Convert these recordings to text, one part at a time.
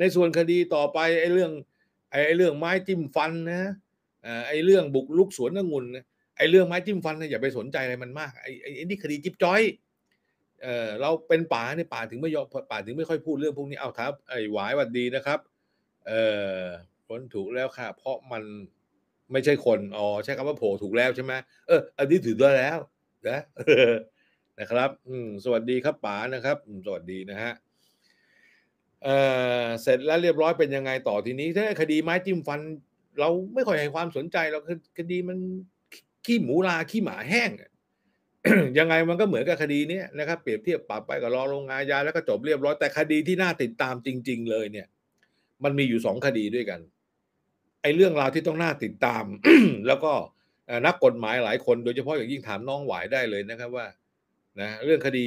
ในส่วนคดีต่อไป ไอ้เรื่องไอ้เรื่องไม้จิ้มฟันนะไอ้เรื่องบุกลุกสวนองุ่นไอ้เรื่องไม้จิ้มฟันเนี่ยอย่าไปสนใจอะไรมันมากไอ้ไอ้นี่คดีจิ๊บจ้อยเออเราเป็นป่าเนี่ยป่าถึงไม่ยอมป่าถึงไม่ค่อยพูดเรื่องพวกนี้เอาครับไอ้หวายวันดีนะครับ เออคนถูกแล้วค่ะ เพราะมันไม่ใช่คนอ๋อใช้คำว่าโผล่ถูกแล้วใช่ไหมเอออันนี้ถือได้แล้วนะนะครับ อืมสวัสดีครับป๋านะครับ สวัสดีนะฮะเออเสร็จแล้วเรียบร้อยเป็นยังไงต่อทีนี้ถ้าคดีไม้จิ้มฟัน เราไม่ค่อยให้ความสนใจเราคดีมันขี้หมูลาขี้หมาแห้งยังไงมันก็เหมือนกับคดีนี้นะครับเปรียบเทียบปรับไปกับรอโรงอาญาแล้วก็จบเรียบร้อย แต่คดีที่น่าติดตามจริง ๆ เลย เนี่ย มันมีอยู่สองคดีด้วยกัน ไอ้เรื่องราวที่ต้องน่าติดตามแล้วก็นักกฎหมายหลายคนโดยเฉพาะอย่างยิ่งถามน้องหวาย ได้เลยนะครับ ว่านะ เรื่องคดี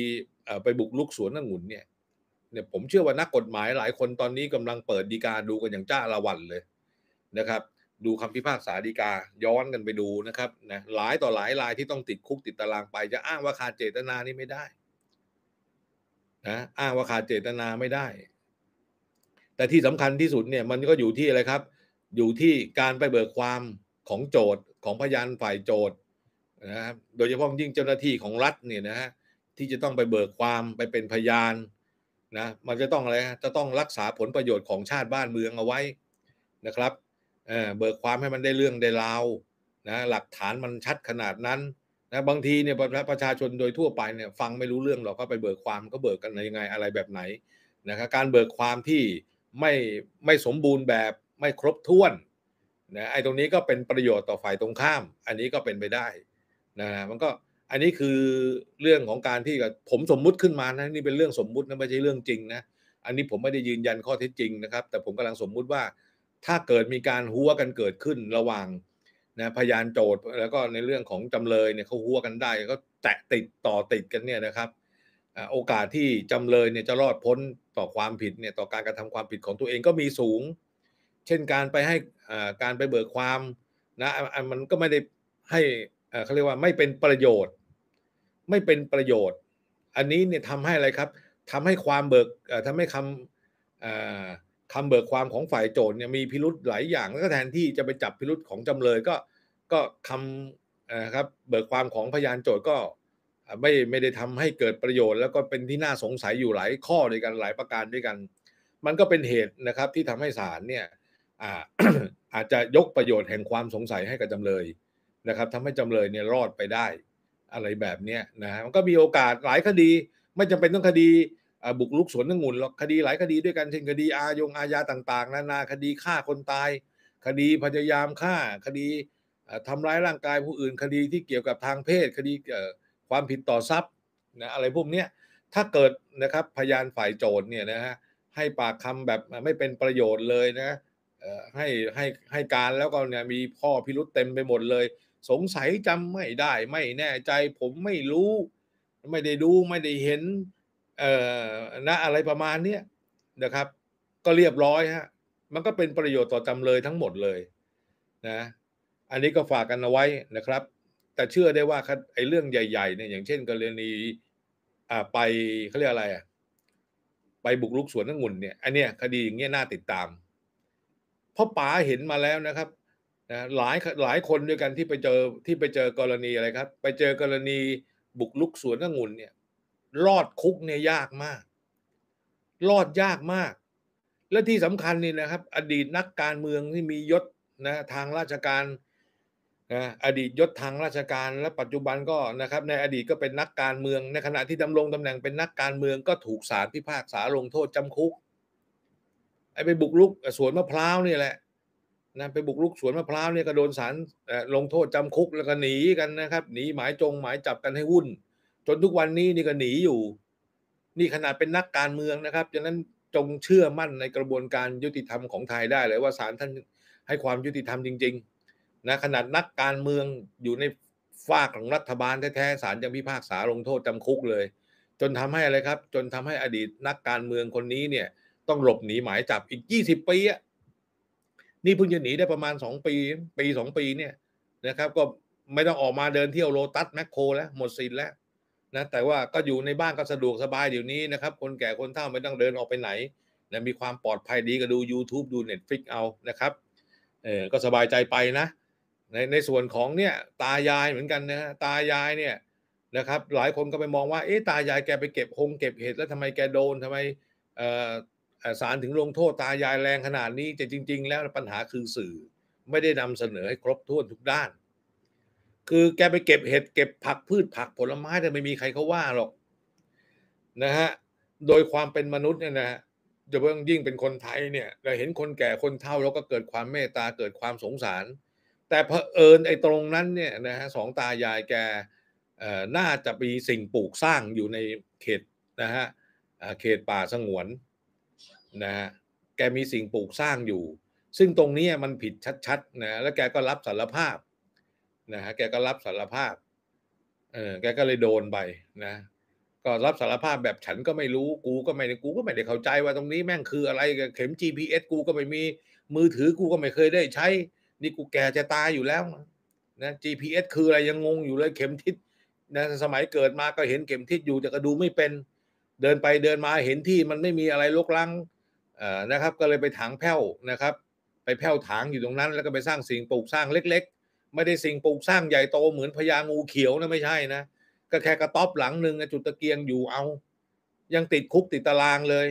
ไปบุกลุกสวนองุ่นเนี่ย เนี่ย ผมเชื่อว่านักกฎหมายหลายคนตอนนี้กำลังเปิดดีกาดูกันอย่างจ้าละวันเลย นะครับ ดูคำพิพากษาดีกาย้อนกันไปดูนะครับนะหลายต่อหลายรายที่ต้องติดคุกติดตารางไปจะอ้างว่าขาดเจตนานี่ไม่ได้นะอ้างว่าขาดเจตนาไม่ได้ แต่ที่สำคัญที่สุดเนี่ยมันก็อยู่ที่อะไรครับ อยู่ที่การไปเบิกความของโจท์ของพยานฝ่ายโจทย์นะครับโดยเฉพาะยิ่งเจ้าหน้าที่ของรัฐเนี่ยนะฮะที่จะต้องไปเบิกความไปเป็นพยานนะมันจะต้องอะไรจะต้องรักษาผลประโยชน์ของชาติบ้านเมืองเอาไว้นะครับเเบิกความให้มันได้เรื่องได้ราวนะหลักฐานมันชัดขนาดนั้นนะบางทีเนี่ยประชาชนโดยทั่วไปเนี่ยฟังไม่รู้เรื่องหรอกก็ไปเบิกความก็เบิกกันยังไงอะไรแบบไหนนะครับการเบิกความที่ไม่ไม่สมบูรณ์แบบไม่ครบถ้วนนะไอ้ตรงนี้ก็เป็นประโยชน์ต่อฝ่ายตรงข้าม อันนี้ก็เป็นไปได้นะมันก็อันนี้คือเรื่องของการที่ผมสมมุติขึ้นมานะนี่เป็นเรื่องสมมุตินะไม่ใช่เรื่องจริงนะ อันนี้ผมไม่ได้ยืนยันข้อเท็จจริงนะครับ แต่ผมกำลังสมมุติว่าถ้าเกิดมีการหัวกันเกิดขึ้นระหว่างนะพยานโจทย์แล้วก็ในเรื่องของจำเลยเนี่ยเขาหัวกันได้ ก็แตะติดต่อติดกันเนี่ยนะครับโอกาสที่จำเลยเนี่ยจะรอดพ้นต่อความผิดเนี่ยต่อการกระทำความผิดของตัวเองก็มีสูงเช่นการไปให้การไปเบิกความนะมันก็ไม่ได้ให้เขาเรียกว่าไม่เป็นประโยชน์ ไม่เป็นประโยชน์ อันนี้เนี่ยทำให้อะไรครับทำให้ความเบิกทำให้คำคำเบิกความของฝ่ายโจทย์เนี่ยมีพิรุธหลายอย่างแล้วก็แทนที่จะไปจับพิรุธของจำเลย ก็ก็คำครับเบิกความของพยานโจทย์ก็ไม่ไม่ได้ทำให้เกิดประโยชน์ แล้วก็เป็นที่น่าสงสัยอยู่หลายข้อด้วยกันหลายประการด้วยกัน มันก็เป็นเหตุนะครับที่ทำให้ศาลเนี่ยอาจจะยกประโยชน์แห่งความสงสัยให้กับจำเลยนะครับทำให้จำเลยเนี่ยรอดไปได้อะไรแบบเนี้ยนะฮะมันก็มีโอกาสหลายคดี ไม่จำเป็นต้องคดีบุกลุกสวนองุ่นหรอกคดีหลายคดีด้วยกันเช่นคดีอาญงอาญาต่าง ๆ นานาคดีฆ่าคนตาย คดีพยายามฆ่าคดีทำร้ายร่างกายผู้อื่น คดีที่เกี่ยวกับทางเพศ คดีความผิดต่อทรัพย์นะอะไรพวกเนี้ยถ้าเกิดนะครับพยานฝ่ายโจทย์เนี่ยนะฮะให้ปากคำแบบไม่เป็นประโยชน์เลยนะให้ให้ให้การแล้วก็เนี่ยมีข้อพิรุษเต็มไปหมดเลย สงสัยจำไม่ได้ ไม่แน่ใจผมไม่รู้ ไม่ได้ดูไม่ได้เห็น เอ่อนะอะไรประมาณเนี้ยนะครับ ก็เรียบร้อยฮะ มันก็เป็นประโยชน์ต่อจำเลยทั้งหมดเลยนะ อันนี้ก็ฝากกันเอาไว้นะครับ แต่เชื่อได้ว่าไอ้เรื่องใหญ่ๆเนี่ยอย่างเช่นกรณีอ่าไปเขาเรียกอะไรอ่ะไปบุกรุกสวนองุ่นเนี่ย อันเนี้ยคดีอย่างเงี้ยน่าติดตามพราะป๋าเห็นมาแล้วนะครับนะหลายหลายคนด้วยกันที่ไปเจอที่ไปเจอกรณีอะไรครับ ไปเจอกรณีบุกลุกสวนองุ่นเนี่ย รอดคุกเนี่ยยากมาก รอดยากมาก และที่สำคัญนี่นะครับ อดีตนักการเมืองที่มียศนะทางราชการนะอดีตยศทางราชการและปัจจุบันก็นะครับ ในอดีตก็เป็นนักการเมืองในขณะที่ดำรงตำแหน่งเป็นนักการเมือง ก็ถูกศาลพิพากษาลงโทษจำคุกไอ้ไปบุกลุกสวนมะพร้าวนี่แหละนะไปบุกลุกสวนมะพร้าวเนี่ยก็โดนสารลงโทษจำคุก แล้วก็หนีกันนะครับ หนีหมายจงหมายจับกันให้วุ่นจนทุกวันนี้นี่ก็หนีอยู่ นี่ขนาดเป็นนักการเมืองนะครับดังนั้นจงเชื่อมั่นในกระบวนการยุติธรรมของไทยได้เลยว่าศาลท่านให้ความยุติธรรมจริง ๆ นะ ขนาดนักการเมืองอยู่ในฝากของรัฐบาลแท้ๆศาลยังพิพากษาลงโทษจำคุกเลย จนทำให้อะไรครับ จนทำให้อดีตนักการเมืองคนนี้เนี่ยต้องหลบหนีหมายจับอีกยี่สิบปีอ่ะ นี่เพิ่งจะหนีได้ประมาณสองปี ปีสองปีเนี่ยนะครับก็ไม่ต้องออกมาเดินเที่ยวโลตัส แมคโครแล้วหมดสิทธิ์แล้วนะแต่ว่าก็อยู่ในบ้านก็สะดวกสบายเดี๋ยวนี้นะครับคนแก่คนเฒ่าไม่ต้องเดินออกไปไหนนะมีความปลอดภัยดีก็ดู YouTube ดู Netflix เอานะครับเออก็สบายใจไปนะ ในในส่วนของเนี่ยตายายเหมือนกันนะตายายเนี่ยนะครับ หลายคนก็ไปมองว่าเอ๊ะตายายแกไปเก็บคงเก็บเห็ดแล้วทำไมแกโดนทำไมเอ่อสารถึงลงโทษตายายแรงขนาดนี้แต่จริง ๆ แล้วปัญหาคือสื่อ ไม่ได้นำเสนอให้ครบถ้วนทุกด้าน คือแกไปเก็บเห็ดเก็บผักพืชผักผลไม้ แต่ไม่มีใครเขาว่าหรอกนะฮะโดยความเป็นมนุษย์เนี่ยนะฮะจะเพิ่งยิ่งเป็นคนไทยเนี่ยเราเห็นคนแก่คนเฒ่าเราก็เกิดความเมตตาเกิดความสงสาร แต่เผอิญไอ้ตรงนั้นเนี่ยนะฮะสองตายายแก น่าจะมีสิ่งปลูกสร้างอยู่ในเขตนะฮะเขตป่าสงวนนะฮะแกมีสิ่งปลูกสร้างอยู่ ซึ่งตรงนี้มันผิดชัดๆนะ แล้วแกก็รับสารภาพนะฮะ แกก็รับสารภาพ เออ แกก็เลยโดนไปนะ ก็รับสารภาพแบบฉันก็ไม่รู้กูก็ไม่ได้กูก็ไม่ได้เข้าใจ ว่าตรงนี้แม่งคืออะไรเข็ม GPS กูก็ไม่มีมือถือกูก็ไม่เคยได้ใช้ นี่กูแกจะตายอยู่แล้วนะ GPS คืออะไรยังงงอยู่เลยเข็มทิศนะสมัยเกิดมาก็เห็นเข็มทิศอยู่แต่ก็ดูไม่เป็นเดินไปเดินมาเห็นที่มันไม่มีอะไรลกลังนะครับก็เลยไปถางแผ้วนะครับ ไปแผ้วถางอยู่ตรงนั้น แล้วก็ไปสร้างสิ่งปลูกสร้างเล็กๆ ไม่ได้สิ่งปลูกสร้างใหญ่โต เหมือนพญางูเขียวนะไม่ใช่นะก็แค่กระต๊อบหลังหนึ่งจุดตะเกียงอยู่เอา ยังติดคุกติดตารางเลย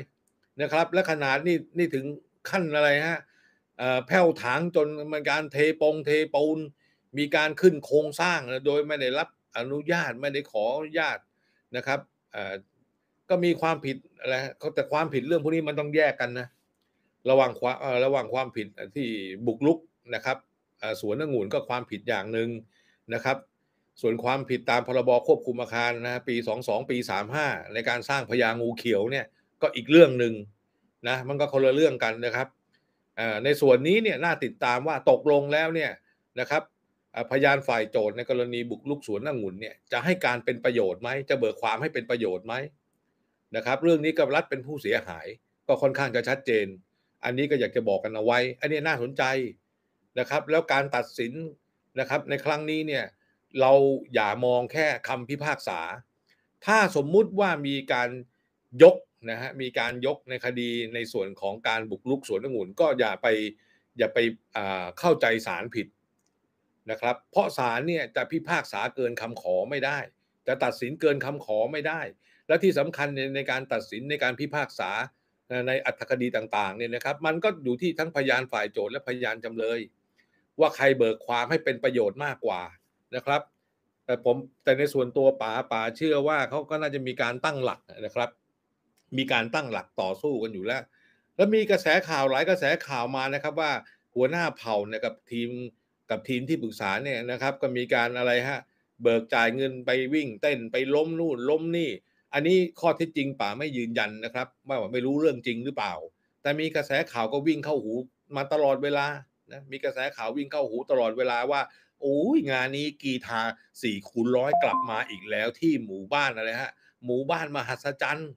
นะครับ และขนาดนี่นี่ถึงขั้นอะไรฮะแผ้วถางจนมันการเทปงเทปูนมีการขึ้นโครงสร้าง โดยไม่ได้รับอนุญาตไม่ได้ขออนุญาตนะครับก็มีความผิดอะไรแต่ความผิดเรื่องพวกนี้มันต้องแยกกันนะ ระหว่างความระหว่างความผิดที่บุกลุกนะครับ สวนองุ่นก็ความผิดอย่างหนึ่งนะครับ ส่วนความผิดตามพรบควบคุมอาคารนะปี22ปี35ในการสร้างพยางูเขียวเนี่ยก็อีกเรื่องหนึ่งนะ มันก็คนละเรื่องกันนะครับ ในส่วนนี้เนี่ยน่าติดตามว่าตกลงแล้วเนี่ยนะครับพยานฝ่ายโจทย์ในกรณีบุกลุกสวนองุ่นเนี่ยจะให้การเป็นประโยชน์ไหมจะเบิกความให้เป็นประโยชน์ไหมนะครับเรื่องนี้กับรัฐเป็นผู้เสียหายก็ค่อนข้างจะชัดเจน อันนี้ก็อยากจะบอกกันเอาไว้ อันนี้น่าสนใจนะครับ แล้วการตัดสินนะครับในครั้งนี้เนี่ยเราอย่ามองแค่คำพิพากษา ถ้าสมมุติว่ามีการยกนะฮะมีการยกในคดีในส่วนของการบุกลุกสวนองุ่นก็อย่าไปอย่าไปเข้าใจศาลผิดนะครับเพราะศาลเนี่ยจะพิพากษาเกินคำขอไม่ได้จะตัดสินเกินคำขอไม่ได้ และที่สำคัญในในการตัดสินในการพิพากษาในอัตคดีต่าง ๆเนี่ยนะครับ มันก็อยู่ที่ทั้งพยานฝ่ายโจทย์และพยานจำเลย ว่าใครเบิกความให้เป็นประโยชน์มากกว่านะครับแต่ผมแต่ในส่วนตัวป๋าป๋าเชื่อว่าเขาก็น่าจะมีการตั้งหลักนะครับ มีการตั้งหลักต่อสู้กันอยู่แล้ว แล้วมีกระแสข่าวหลายกระแสข่าวมานะครับ ว่าหัวหน้าเผ่าเนี่ยกับทีมกับทีมที่ปรึกษาเนี่ยนะครับ ก็มีการอะไรฮะเบิกจ่ายเงินไปวิ่งเต้นไปล้มนู่นล้มนี่ อันนี้ข้อเท็จจริงป่าไม่ยืนยันนะครับว่าไม่รู้เรื่องจริงหรือเปล่า แต่มีกระแสข่าวก็วิ่งเข้าหูมาตลอดเวลานะมีกระแสข่าววิ่งเข้าหูตลอดเวลาว่าโอ้ยงานนี้กีทาสี่คูณร้อยกลับมาอีกแล้วที่หมู่บ้านอะไรฮะหมู่บ้านมหัศจรรย์